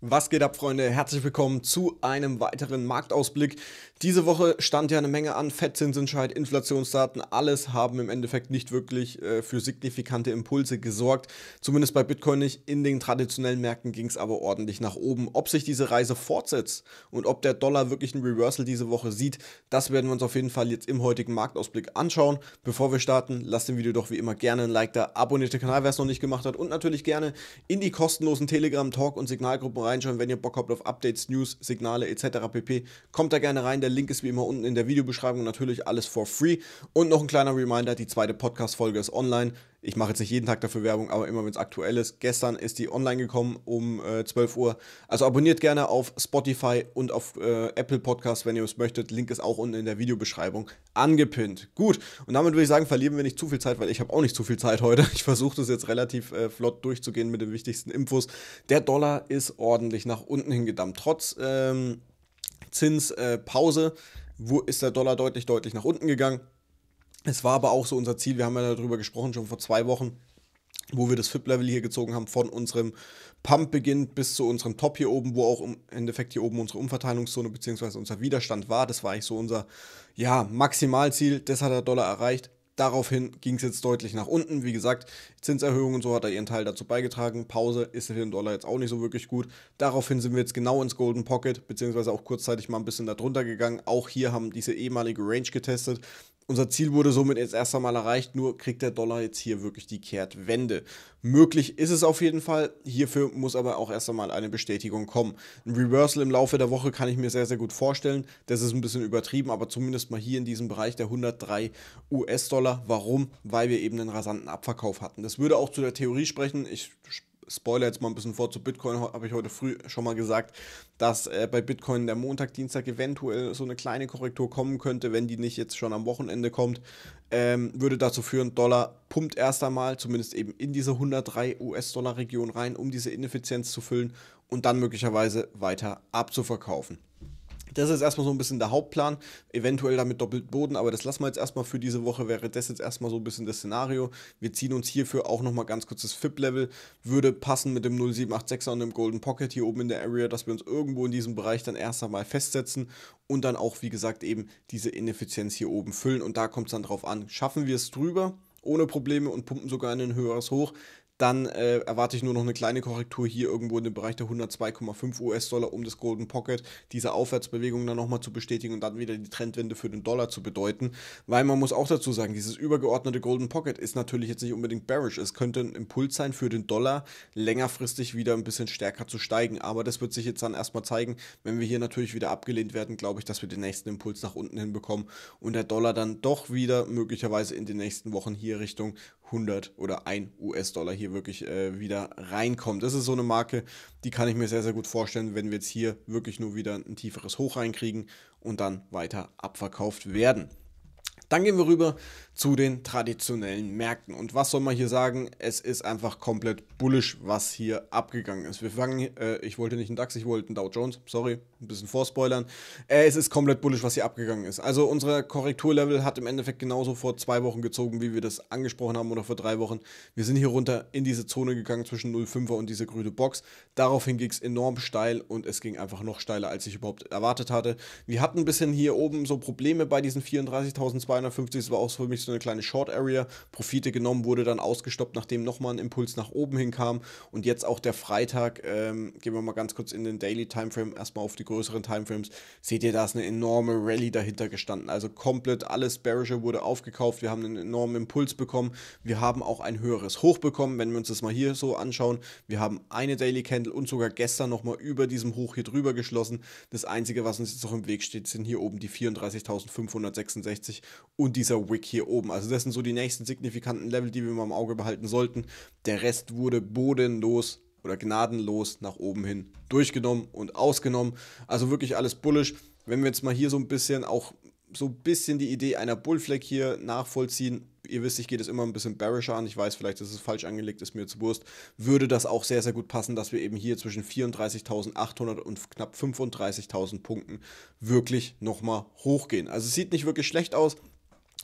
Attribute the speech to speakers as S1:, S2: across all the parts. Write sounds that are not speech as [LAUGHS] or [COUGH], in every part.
S1: Was geht ab, Freunde? Herzlich willkommen zu einem weiteren Marktausblick. Diese Woche stand ja eine Menge an. Fettzinsentscheid, Inflationsdaten, alles haben im Endeffekt nicht wirklich äh, für signifikante Impulse gesorgt. Zumindest bei Bitcoin nicht. In den traditionellen Märkten ging es aber ordentlich nach oben. Ob sich diese Reise fortsetzt und ob der Dollar wirklich ein Reversal diese Woche sieht, das werden wir uns auf jeden Fall jetzt im heutigen Marktausblick anschauen. Bevor wir starten, lasst dem Video doch wie immer gerne ein Like da, abonniert den Kanal, wer es noch nicht gemacht hat und natürlich gerne in die kostenlosen Telegram-Talk- und Signalgruppen rein reinschauen, wenn ihr Bock habt auf Updates, News, Signale etc. pp. Kommt da gerne rein, der Link ist wie immer unten in der Videobeschreibung, natürlich alles for free. Und noch ein kleiner Reminder, die zweite Podcast-Folge ist online ich mache jetzt nicht jeden Tag dafür Werbung, aber immer wenn es aktuell ist. Gestern ist die online gekommen um äh, 12 Uhr. Also abonniert gerne auf Spotify und auf äh, Apple Podcast, wenn ihr es möchtet. Link ist auch unten in der Videobeschreibung angepinnt. Gut, und damit würde ich sagen, verlieren wir nicht zu viel Zeit, weil ich habe auch nicht zu viel Zeit heute. [LAUGHS] Ich versuche das jetzt relativ äh, flott durchzugehen mit den wichtigsten Infos. Der Dollar ist ordentlich nach unten hingedammt. Trotz ähm, Zinspause äh, ist der Dollar deutlich, deutlich nach unten gegangen. Es war aber auch so unser Ziel, wir haben ja darüber gesprochen, schon vor zwei Wochen, wo wir das FIP-Level hier gezogen haben, von unserem Pump beginnt bis zu unserem Top hier oben, wo auch im Endeffekt hier oben unsere Umverteilungszone bzw. unser Widerstand war. Das war eigentlich so unser ja, Maximalziel, das hat der Dollar erreicht. Daraufhin ging es jetzt deutlich nach unten. Wie gesagt, Zinserhöhungen und so hat er ihren Teil dazu beigetragen. Pause ist für den Dollar jetzt auch nicht so wirklich gut. Daraufhin sind wir jetzt genau ins Golden Pocket, beziehungsweise auch kurzzeitig mal ein bisschen darunter gegangen. Auch hier haben diese ehemalige Range getestet. Unser Ziel wurde somit jetzt erst einmal erreicht, nur kriegt der Dollar jetzt hier wirklich die Kehrtwende. Möglich ist es auf jeden Fall, hierfür muss aber auch erst einmal eine Bestätigung kommen. Ein Reversal im Laufe der Woche kann ich mir sehr, sehr gut vorstellen. Das ist ein bisschen übertrieben, aber zumindest mal hier in diesem Bereich der 103 US-Dollar. Warum? Weil wir eben einen rasanten Abverkauf hatten. Das würde auch zu der Theorie sprechen. Ich spreche spoiler jetzt mal ein bisschen vor zu Bitcoin, habe ich heute früh schon mal gesagt, dass äh, bei Bitcoin der Montag, Dienstag eventuell so eine kleine Korrektur kommen könnte, wenn die nicht jetzt schon am Wochenende kommt. Ähm, würde dazu führen, Dollar pumpt erst einmal, zumindest eben in diese 103 US-Dollar-Region rein, um diese Ineffizienz zu füllen und dann möglicherweise weiter abzuverkaufen. Das ist erstmal so ein bisschen der Hauptplan, eventuell damit doppelt Boden, aber das lassen wir jetzt erstmal für diese Woche, wäre das jetzt erstmal so ein bisschen das Szenario. Wir ziehen uns hierfür auch nochmal ganz kurz das FIP-Level, würde passen mit dem 0786er und dem Golden Pocket hier oben in der Area, dass wir uns irgendwo in diesem Bereich dann erst einmal festsetzen und dann auch, wie gesagt, eben diese Ineffizienz hier oben füllen und da kommt es dann drauf an. Schaffen wir es drüber? ohne Probleme und pumpen sogar in ein höheres Hoch, dann äh, erwarte ich nur noch eine kleine Korrektur hier irgendwo in dem Bereich der 102,5 US-Dollar, um das Golden Pocket, diese Aufwärtsbewegung dann nochmal zu bestätigen und dann wieder die Trendwende für den Dollar zu bedeuten. Weil man muss auch dazu sagen, dieses übergeordnete Golden Pocket ist natürlich jetzt nicht unbedingt bearish. Es könnte ein Impuls sein für den Dollar, längerfristig wieder ein bisschen stärker zu steigen. Aber das wird sich jetzt dann erstmal zeigen, wenn wir hier natürlich wieder abgelehnt werden, glaube ich, dass wir den nächsten Impuls nach unten hinbekommen und der Dollar dann doch wieder möglicherweise in den nächsten Wochen hier Richtung 100 oder 1 US-Dollar hier wirklich äh, wieder reinkommt. Das ist so eine Marke, die kann ich mir sehr, sehr gut vorstellen, wenn wir jetzt hier wirklich nur wieder ein tieferes Hoch reinkriegen und dann weiter abverkauft werden. Dann gehen wir rüber zu den traditionellen Märkten. Und was soll man hier sagen? Es ist einfach komplett bullisch, was hier abgegangen ist. Wir fangen, äh, ich wollte nicht einen DAX, ich wollte einen Dow Jones, sorry, ein bisschen vorspoilern. Äh, es ist komplett bullisch, was hier abgegangen ist. Also unser Korrekturlevel hat im Endeffekt genauso vor zwei Wochen gezogen, wie wir das angesprochen haben oder vor drei Wochen. Wir sind hier runter in diese Zone gegangen zwischen 0,5er und dieser grüne Box. Daraufhin ging es enorm steil und es ging einfach noch steiler, als ich überhaupt erwartet hatte. Wir hatten ein bisschen hier oben so Probleme bei diesen 34.250. Das war auch für mich so so eine kleine Short Area. Profite genommen, wurde dann ausgestoppt, nachdem nochmal ein Impuls nach oben hinkam. Und jetzt auch der Freitag, ähm, gehen wir mal ganz kurz in den Daily Timeframe, erstmal auf die größeren Timeframes. Seht ihr, da ist eine enorme Rallye dahinter gestanden. Also komplett alles Bearische wurde aufgekauft. Wir haben einen enormen Impuls bekommen. Wir haben auch ein höheres Hoch bekommen, wenn wir uns das mal hier so anschauen. Wir haben eine Daily Candle und sogar gestern nochmal über diesem Hoch hier drüber geschlossen. Das Einzige, was uns jetzt noch im Weg steht, sind hier oben die 34.566 und dieser Wick hier oben oben. Also das sind so die nächsten signifikanten Level, die wir mal im Auge behalten sollten. Der Rest wurde bodenlos oder gnadenlos nach oben hin durchgenommen und ausgenommen. Also wirklich alles bullisch. Wenn wir jetzt mal hier so ein bisschen auch so ein bisschen die Idee einer Bullflag hier nachvollziehen. Ihr wisst, ich gehe das immer ein bisschen bearischer an. Ich weiß, vielleicht ist es falsch angelegt, ist mir zu Wurst. Würde das auch sehr, sehr gut passen, dass wir eben hier zwischen 34.800 und knapp 35.000 Punkten wirklich nochmal hochgehen. Also es sieht nicht wirklich schlecht aus.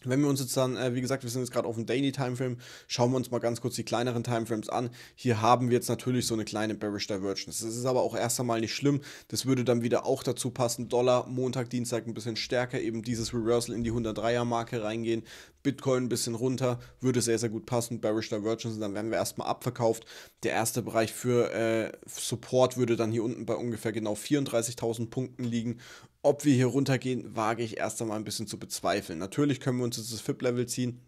S1: Wenn wir uns jetzt dann, äh, wie gesagt, wir sind jetzt gerade auf dem Daily Timeframe, schauen wir uns mal ganz kurz die kleineren Timeframes an. Hier haben wir jetzt natürlich so eine kleine Bearish Divergence. Das ist aber auch erst einmal nicht schlimm. Das würde dann wieder auch dazu passen. Dollar, Montag, Dienstag ein bisschen stärker, eben dieses Reversal in die 103er Marke reingehen. Bitcoin ein bisschen runter, würde sehr, sehr gut passen. Bearish Divergence, dann werden wir erstmal abverkauft. Der erste Bereich für äh, Support würde dann hier unten bei ungefähr genau 34.000 Punkten liegen. Ob wir hier runtergehen, wage ich erst einmal ein bisschen zu bezweifeln. Natürlich können wir uns jetzt das FIP-Level ziehen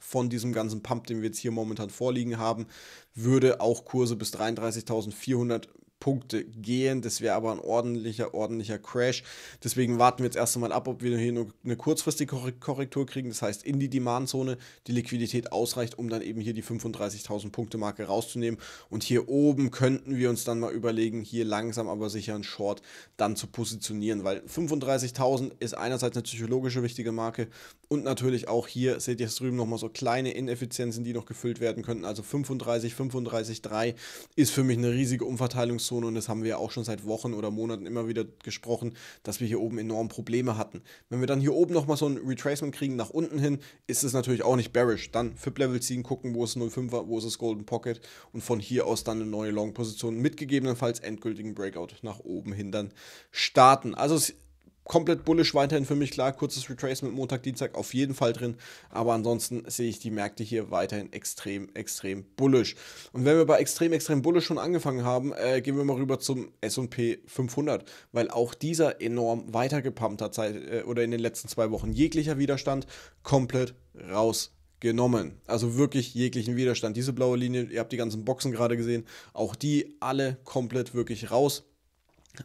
S1: von diesem ganzen Pump, den wir jetzt hier momentan vorliegen haben, würde auch Kurse bis 33.400 Punkte gehen. Das wäre aber ein ordentlicher, ordentlicher Crash. Deswegen warten wir jetzt erst einmal ab, ob wir hier nur eine kurzfristige Korrektur kriegen. Das heißt, in die Demandzone die Liquidität ausreicht, um dann eben hier die 35.000 Punkte Marke rauszunehmen. Und hier oben könnten wir uns dann mal überlegen, hier langsam aber sicher einen Short dann zu positionieren, weil 35.000 ist einerseits eine psychologische wichtige Marke und natürlich auch hier seht ihr es drüben nochmal so kleine Ineffizienzen, die noch gefüllt werden könnten. Also 35, 35, 3 ist für mich eine riesige Umverteilungszone Grauzone und das haben wir ja auch schon seit Wochen oder Monaten immer wieder gesprochen, dass wir hier oben enorm Probleme hatten. Wenn wir dann hier oben nochmal so ein Retracement kriegen nach unten hin, ist es natürlich auch nicht bearish. Dann FIP-Level ziehen, gucken, wo es 05er, wo ist das Golden Pocket und von hier aus dann eine neue Long-Position mit gegebenenfalls endgültigen Breakout nach oben hin dann starten. Also es komplett bullisch weiterhin für mich klar. Kurzes Retracement Montag, Dienstag auf jeden Fall drin. Aber ansonsten sehe ich die Märkte hier weiterhin extrem, extrem bullisch. Und wenn wir bei extrem, extrem bullisch schon angefangen haben, äh, gehen wir mal rüber zum S&P 500, weil auch dieser enorm weitergepumpt hat seit, äh, oder in den letzten zwei Wochen jeglicher Widerstand komplett raus genommen. Also wirklich jeglichen Widerstand. Diese blaue Linie, ihr habt die ganzen Boxen gerade gesehen, auch die alle komplett wirklich raus.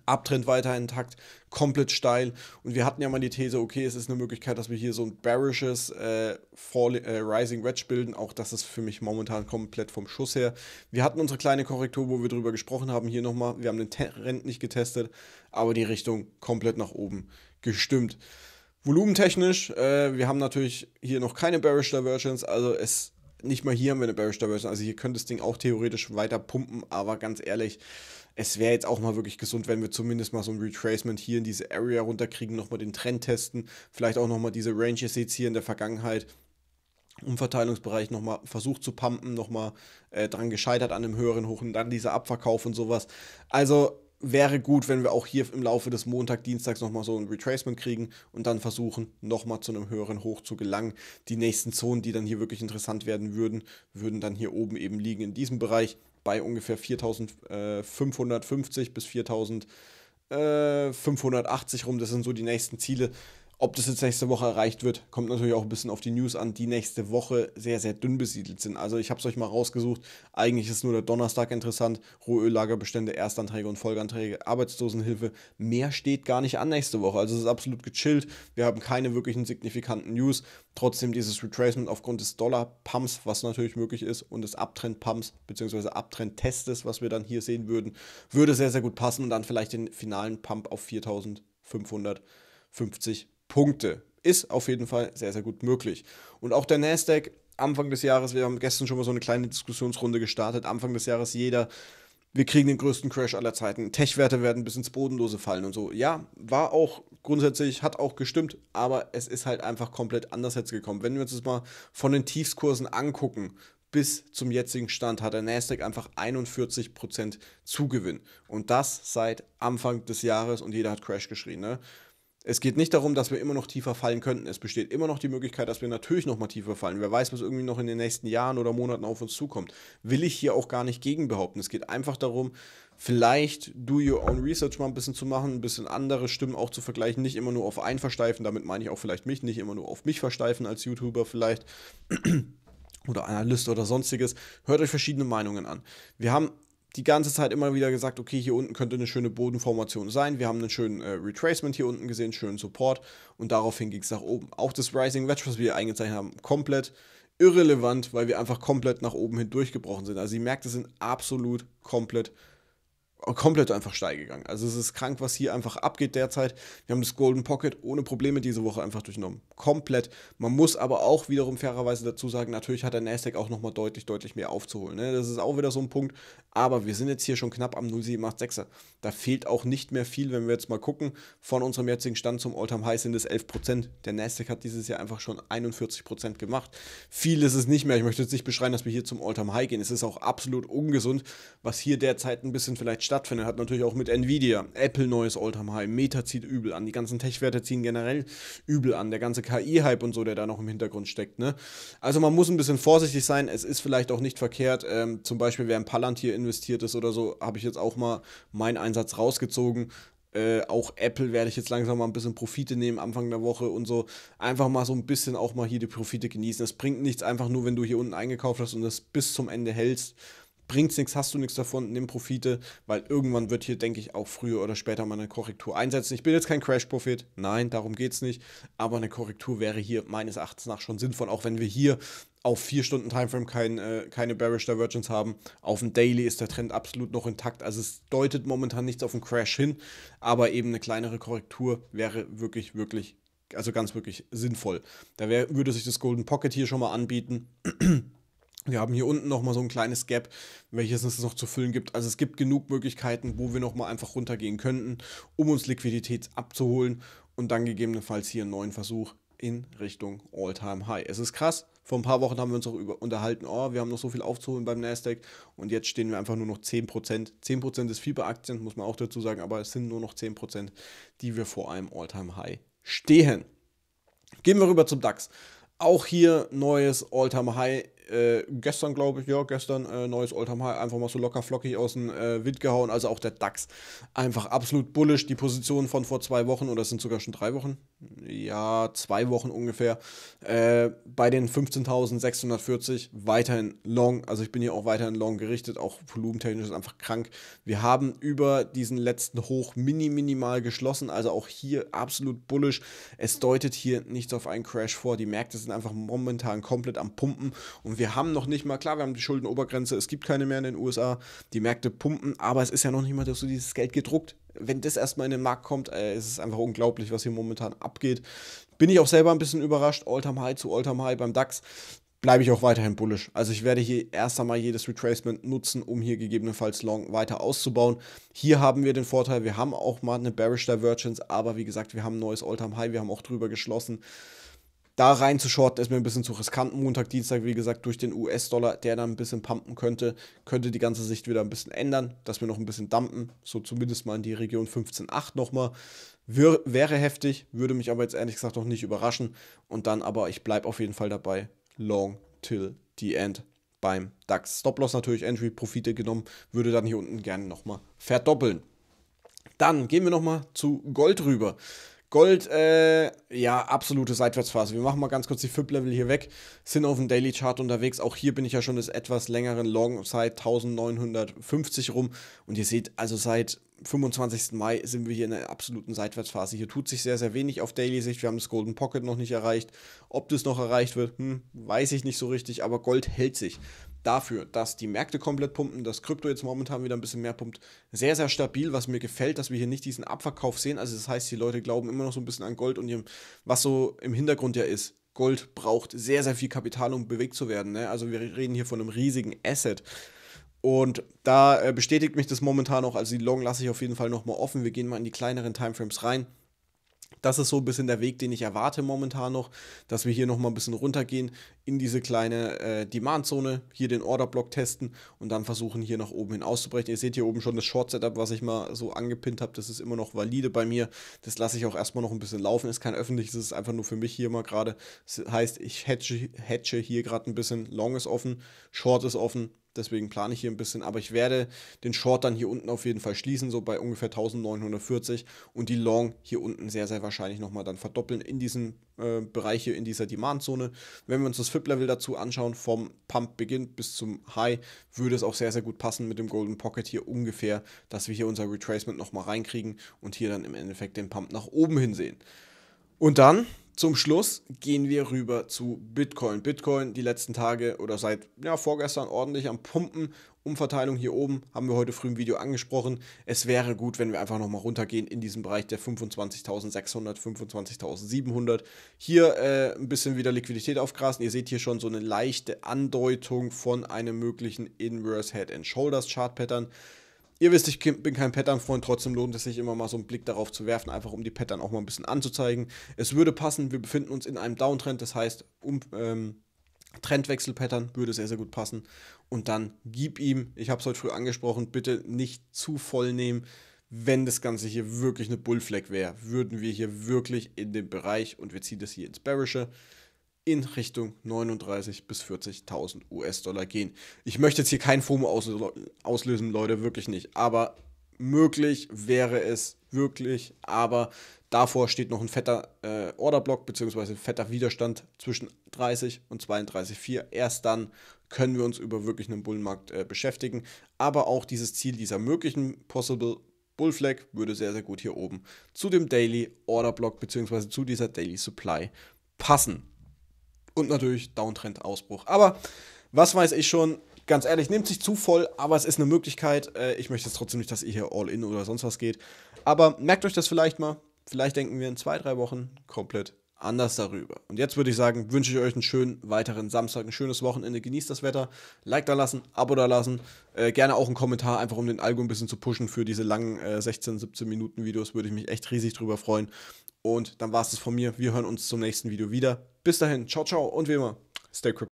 S1: Abtrend weiter intakt, komplett steil. Und wir hatten ja mal die These, okay, es ist eine Möglichkeit, dass wir hier so ein bearishes äh, äh, Rising Wedge bilden. Auch das ist für mich momentan komplett vom Schuss her. Wir hatten unsere kleine Korrektur, wo wir drüber gesprochen haben, hier nochmal. Wir haben den Trend nicht getestet, aber die Richtung komplett nach oben gestimmt. Volumentechnisch, äh, wir haben natürlich hier noch keine Bearish Divergence, also es nicht mal hier haben wir eine Bearish Diversion. Also hier könnte das Ding auch theoretisch weiter pumpen, aber ganz ehrlich, es wäre jetzt auch mal wirklich gesund, wenn wir zumindest mal so ein Retracement hier in diese Area runterkriegen, nochmal den Trend testen, vielleicht auch nochmal diese Range, ihr seht hier in der Vergangenheit, Umverteilungsbereich nochmal versucht zu pumpen, nochmal äh, dran gescheitert an einem höheren Hoch und dann dieser Abverkauf und sowas. Also wäre gut, wenn wir auch hier im Laufe des Montag, Dienstags nochmal so ein Retracement kriegen und dann versuchen, nochmal zu einem höheren Hoch zu gelangen. Die nächsten Zonen, die dann hier wirklich interessant werden würden, würden dann hier oben eben liegen in diesem Bereich bei ungefähr 4550 bis 4580 rum. Das sind so die nächsten Ziele, ob das jetzt nächste Woche erreicht wird, kommt natürlich auch ein bisschen auf die News an, die nächste Woche sehr, sehr dünn besiedelt sind. Also ich habe es euch mal rausgesucht. Eigentlich ist nur der Donnerstag interessant. Rohöllagerbestände, Erstanträge und Folgeanträge, Arbeitslosenhilfe. Mehr steht gar nicht an nächste Woche. Also es ist absolut gechillt. Wir haben keine wirklichen signifikanten News. Trotzdem dieses Retracement aufgrund des Dollar-Pumps, was natürlich möglich ist, und des Abtrend-Pumps bzw. Abtrend-Testes, was wir dann hier sehen würden, würde sehr, sehr gut passen und dann vielleicht den finalen Pump auf 4550 Punkte. Ist auf jeden Fall sehr, sehr gut möglich. Und auch der Nasdaq Anfang des Jahres, wir haben gestern schon mal so eine kleine Diskussionsrunde gestartet, Anfang des Jahres jeder, wir kriegen den größten Crash aller Zeiten, Tech-Werte werden bis ins Bodenlose fallen und so. Ja, war auch grundsätzlich, hat auch gestimmt, aber es ist halt einfach komplett anders jetzt gekommen. Wenn wir uns das mal von den Tiefskursen angucken, bis zum jetzigen Stand hat der Nasdaq einfach 41% Zugewinn. Und das seit Anfang des Jahres und jeder hat Crash geschrien. Ne? Es geht nicht darum, dass wir immer noch tiefer fallen könnten. Es besteht immer noch die Möglichkeit, dass wir natürlich noch mal tiefer fallen. Wer weiß, was irgendwie noch in den nächsten Jahren oder Monaten auf uns zukommt. Will ich hier auch gar nicht gegen behaupten. Es geht einfach darum, vielleicht do your own research mal ein bisschen zu machen, ein bisschen andere Stimmen auch zu vergleichen, nicht immer nur auf einen versteifen, damit meine ich auch vielleicht mich, nicht immer nur auf mich versteifen als YouTuber vielleicht [CLEARS THROAT] oder Analyst oder sonstiges. Hört euch verschiedene Meinungen an. Wir haben die ganze Zeit immer wieder gesagt, okay, hier unten könnte eine schöne Bodenformation sein. Wir haben einen schönen äh, Retracement hier unten gesehen, schönen Support und daraufhin ging es nach oben. Auch das Rising Wedge, was wir eingezeichnet haben, komplett irrelevant, weil wir einfach komplett nach oben hindurch gebrochen sind. Also die Märkte sind absolut komplett komplett einfach steil gegangen. Also es ist krank, was hier einfach abgeht derzeit. Wir haben das Golden Pocket ohne Probleme diese Woche einfach durchnommen. Komplett. Man muss aber auch wiederum fairerweise dazu sagen, natürlich hat der Nasdaq auch nochmal deutlich, deutlich mehr aufzuholen. Ne? Das ist auch wieder so ein Punkt. Aber wir sind jetzt hier schon knapp am 0,786er. Da fehlt auch nicht mehr viel, wenn wir jetzt mal gucken. Von unserem jetzigen Stand zum all time High sind es 11%. Der Nasdaq hat dieses Jahr einfach schon 41% gemacht. Viel ist es nicht mehr. Ich möchte jetzt nicht beschreien, dass wir hier zum all time High gehen. Es ist auch absolut ungesund, was hier derzeit ein bisschen vielleicht stattfindet, hat natürlich auch mit Nvidia, Apple neues Alltime High, Meta zieht übel an, die ganzen Tech-Werte ziehen generell übel an, der ganze KI-Hype und so, der da noch im Hintergrund steckt. Ne? Also man muss ein bisschen vorsichtig sein, es ist vielleicht auch nicht verkehrt, ähm, zum Beispiel wer in Palantir investiert ist oder so, habe ich jetzt auch mal meinen Einsatz rausgezogen. Äh, auch Apple werde ich jetzt langsam mal ein bisschen Profite nehmen Anfang der Woche und so. Einfach mal so ein bisschen auch mal hier die Profite genießen. Es bringt nichts einfach nur, wenn du hier unten eingekauft hast und das bis zum Ende hältst bringt es nichts, hast du nichts davon, nimm Profite, weil irgendwann wird hier, denke ich, auch früher oder später mal eine Korrektur einsetzen. Ich bin jetzt kein Crash-Prophet, nein, darum geht es nicht, aber eine Korrektur wäre hier meines Erachtens nach schon sinnvoll, auch wenn wir hier auf 4 Stunden Timeframe kein, äh, keine Bearish Divergence haben. Auf dem Daily ist der Trend absolut noch intakt. Also es deutet momentan nichts auf einen Crash hin, aber eben eine kleinere Korrektur wäre wirklich, wirklich, also ganz wirklich sinnvoll. Da wär, würde sich das Golden Pocket hier schon mal anbieten. Wir haben hier unten nochmal so ein kleines Gap, welches es noch zu füllen gibt. Also es gibt genug Möglichkeiten, wo wir nochmal einfach runtergehen könnten, um uns Liquidität abzuholen und dann gegebenenfalls hier einen neuen Versuch in Richtung All-Time-High. Es ist krass. Vor ein paar Wochen haben wir uns auch über unterhalten, oh, wir haben noch so viel aufzuholen beim Nasdaq und jetzt stehen wir einfach nur noch 10%. 10% ist viel bei Aktien, muss man auch dazu sagen, aber es sind nur noch 10%, die wir vor einem All-Time-High stehen. Gehen wir rüber zum DAX. Auch hier neues All-Time-High äh, gestern, glaube ich, ja, gestern äh, neues Oldtime High, halt einfach mal so locker flockig aus dem äh, Wind gehauen. Also auch der DAX einfach absolut bullisch. Die Position von vor zwei Wochen, oder es sind sogar schon drei Wochen, ja, zwei Wochen ungefähr, äh, bei den 15.640 weiterhin long. Also ich bin hier auch weiterhin long gerichtet, auch volumentechnisch ist einfach krank. Wir haben über diesen letzten Hoch mini minimal geschlossen, also auch hier absolut bullisch. Es deutet hier nichts auf einen Crash vor. Die Märkte sind einfach momentan komplett am Pumpen und wir haben noch nicht mal, klar, wir haben die Schuldenobergrenze, es gibt keine mehr in den USA, die Märkte pumpen, aber es ist ja noch nicht mal so dieses Geld gedruckt. Wenn das erstmal in den Markt kommt, äh, ist es einfach unglaublich, was hier momentan abgeht. Bin ich auch selber ein bisschen überrascht, All-Time High zu All-Time High beim DAX bleibe ich auch weiterhin bullish. Also ich werde hier erst einmal jedes Retracement nutzen, um hier gegebenenfalls Long weiter auszubauen. Hier haben wir den Vorteil, wir haben auch mal eine Bearish Divergence, aber wie gesagt, wir haben ein neues All-Time-High, wir haben auch drüber geschlossen da rein zu shorten ist mir ein bisschen zu riskant. Montag, Dienstag, wie gesagt, durch den US-Dollar, der dann ein bisschen pumpen könnte, könnte die ganze Sicht wieder ein bisschen ändern, dass wir noch ein bisschen dumpen. so zumindest mal in die Region 15,8 nochmal. Wär, wäre heftig, würde mich aber jetzt ehrlich gesagt noch nicht überraschen. Und dann aber, ich bleibe auf jeden Fall dabei, long till the end beim DAX. Stop-Loss natürlich, Entry-Profite genommen, würde dann hier unten gerne nochmal verdoppeln. Dann gehen wir nochmal zu Gold rüber. Gold, äh, ja, absolute Seitwärtsphase. Wir machen mal ganz kurz die FIP-Level hier weg, sind auf dem Daily Chart unterwegs. Auch hier bin ich ja schon des etwas längeren Long Side 1950 rum. Und ihr seht, also seit 25. Mai sind wir hier in einer absoluten Seitwärtsphase. Hier tut sich sehr, sehr wenig auf Daily-Sicht. Wir haben das Golden Pocket noch nicht erreicht. Ob das noch erreicht wird, hm, weiß ich nicht so richtig, aber Gold hält sich dafür, dass die Märkte komplett pumpen, dass Krypto jetzt momentan wieder ein bisschen mehr pumpt, sehr, sehr stabil, was mir gefällt, dass wir hier nicht diesen Abverkauf sehen. Also das heißt, die Leute glauben immer noch so ein bisschen an Gold und ihrem, was so im Hintergrund ja ist. Gold braucht sehr, sehr viel Kapital, um bewegt zu werden. Ne? Also wir reden hier von einem riesigen Asset. Und da äh, bestätigt mich das momentan auch. Also die Long lasse ich auf jeden Fall nochmal offen. Wir gehen mal in die kleineren Timeframes rein. Das ist so ein bisschen der Weg, den ich erwarte momentan noch, dass wir hier nochmal ein bisschen runtergehen in diese kleine äh, Demand-Zone, hier den Order-Block testen und dann versuchen, hier nach oben hin auszubrechen. Ihr seht hier oben schon das Short-Setup, was ich mal so angepinnt habe. Das ist immer noch valide bei mir. Das lasse ich auch erstmal noch ein bisschen laufen. Ist kein öffentliches, ist einfach nur für mich hier mal gerade. Das heißt, ich hatche, hatche hier gerade ein bisschen. Long ist offen, Short ist offen, Deswegen plane ich hier ein bisschen, aber ich werde den Short dann hier unten auf jeden Fall schließen, so bei ungefähr 1940 und die Long hier unten sehr, sehr wahrscheinlich nochmal dann verdoppeln in diesem äh, Bereich hier, in dieser Demand-Zone. Wenn wir uns das FIP-Level dazu anschauen, vom Pump-Beginn bis zum High, würde es auch sehr, sehr gut passen mit dem Golden Pocket hier ungefähr, dass wir hier unser Retracement nochmal reinkriegen und hier dann im Endeffekt den Pump nach oben hin sehen. Und dann zum Schluss gehen wir rüber zu Bitcoin. Bitcoin die letzten Tage oder seit ja, vorgestern ordentlich am Pumpen. Umverteilung hier oben haben wir heute früh im Video angesprochen. Es wäre gut, wenn wir einfach nochmal runtergehen in diesem Bereich der 25.600, 25.700. Hier äh, ein bisschen wieder Liquidität aufgrasen. Ihr seht hier schon so eine leichte Andeutung von einem möglichen Inverse Head and Shoulders Chart Pattern. Ihr wisst, ich bin kein Pattern-Freund, trotzdem lohnt es sich immer mal so einen Blick darauf zu werfen, einfach um die Pattern auch mal ein bisschen anzuzeigen. Es würde passen, wir befinden uns in einem Downtrend, das heißt, um, ähm, Trendwechsel-Pattern würde sehr, sehr gut passen. Und dann gib ihm, ich habe es heute früh angesprochen, bitte nicht zu voll nehmen. Wenn das Ganze hier wirklich eine Bullflag wäre, würden wir hier wirklich in den Bereich, und wir ziehen das hier ins Bearische, in Richtung 39.000 bis 40.000 US-Dollar gehen. Ich möchte jetzt hier keinen FOMO auslösen, Leute, wirklich nicht. Aber möglich wäre es wirklich. Aber davor steht noch ein fetter äh, Orderblock bzw. fetter Widerstand zwischen 30 und 32,4. Erst dann können wir uns über wirklich einen Bullenmarkt äh, beschäftigen. Aber auch dieses Ziel dieser möglichen Possible Bull Flag würde sehr, sehr gut hier oben zu dem Daily Order Block bzw. zu dieser Daily Supply passen und natürlich Downtrend-Ausbruch. Aber was weiß ich schon, ganz ehrlich, nimmt sich zu voll, aber es ist eine Möglichkeit. Äh, ich möchte jetzt trotzdem nicht, dass ihr hier all in oder sonst was geht. Aber merkt euch das vielleicht mal. Vielleicht denken wir in zwei, drei Wochen komplett anders darüber. Und jetzt würde ich sagen, wünsche ich euch einen schönen weiteren Samstag, ein schönes Wochenende. Genießt das Wetter. Like da lassen, Abo da lassen. Äh, gerne auch einen Kommentar, einfach um den Algo ein bisschen zu pushen für diese langen äh, 16, 17 Minuten Videos. Würde ich mich echt riesig drüber freuen. Und dann war es das von mir. Wir hören uns zum nächsten Video wieder bis dahin, ciao, ciao und wie immer, stay crypto.